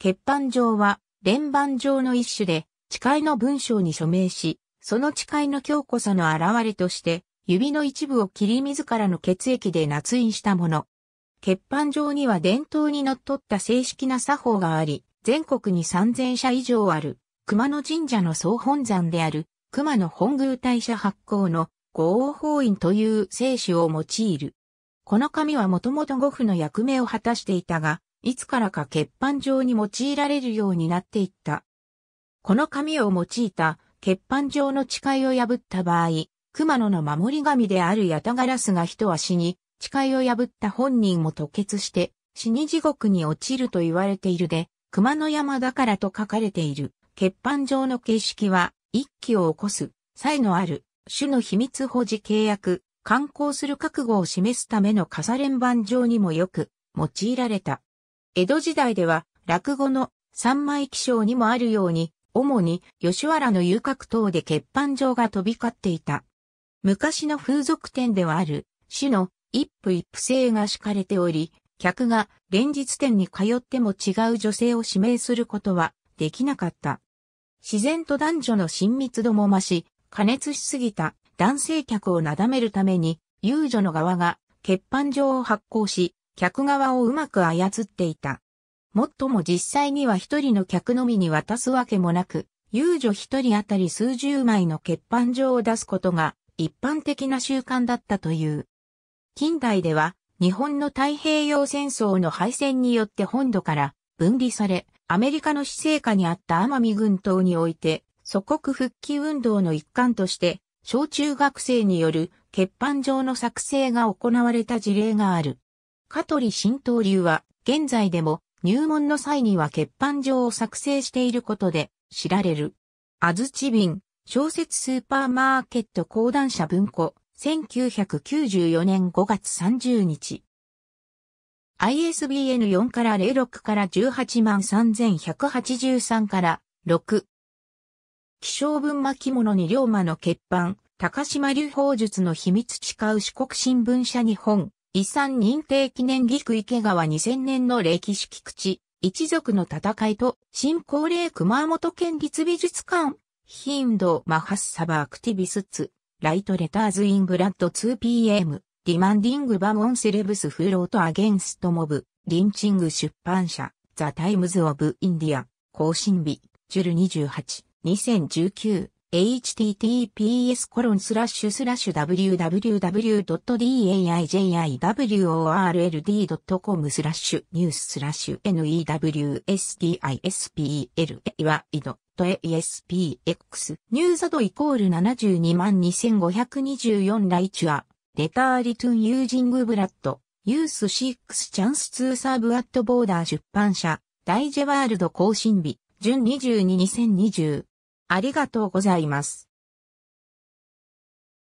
欠板状は連番状の一種で、誓いの文章に署名し、その誓いの強固さの表れとして、指の一部を切り自らの血液で捺印したもの。欠板上には伝統にのっとった正式な作法があり、全国に3000社以上ある、熊野神社の総本山である、熊野本宮大社発行の五王法院という聖旨を用いる。この紙はもともと五府の役目を果たしていたが、いつからか欠板状に用いられるようになっていった。この紙を用いた欠板状の誓いを破った場合、熊野の守り神であるヤタガラスが一足に、誓いを破った本人も吐血して、死に地獄に落ちると言われているで、熊野山だからと書かれている、欠板状の形式は、一気を起こす、際のある、種の秘密保持契約、観光する覚悟を示すためのれん板状にもよく、用いられた。江戸時代では、落語の三枚気象にもあるように、主に吉原の遊郭等で欠板状が飛び交っていた。昔の風俗店ではある、種の一夫一夫制が敷かれており、客が連日店に通っても違う女性を指名することはできなかった。自然と男女の親密度も増し、加熱しすぎた男性客をなだめるために、遊女の側が欠板状を発行し、客側をうまく操っていた。もっとも実際には一人の客のみに渡すわけもなく、遊女一人あたり数十枚の欠板状を出すことが一般的な習慣だったという。近代では日本の太平洋戦争の敗戦によって本土から分離され、アメリカの死生下にあった奄美群島において、祖国復帰運動の一環として、小中学生による欠板状の作成が行われた事例がある。香取神道流は、現在でも入門の際には欠板状を作成していることで知られる。安土瓶、小説スーパーマーケット講談社文庫、1994年5月30日。ISBN 4から06から18万3183から6。気象文巻物に龍馬の欠板、高島流法術の秘密誓う四国新聞社日本、遺産認定記念菊池川2000年の歴史菊池、一族の戦いと、新高齢熊本県立美術館、ヒンドマハッサバアクティビスツ、ライトレターズインブラッド 2PM、ディマンディングバモンセレブスフロートアゲンストモブ、リンチング出版社、ザタイムズオブインディア、更新日、ジュル28、2019。https www.daijIworld.com スラッシュニューススラッシュ newstispl a イド e s p x ニューザドイコール722,2524ライチュアレターリトゥンユージングブラッドユース6チャンス2サーブアットボーダー出版社ダイジェワールド更新日、準22-2020ありがとうございます。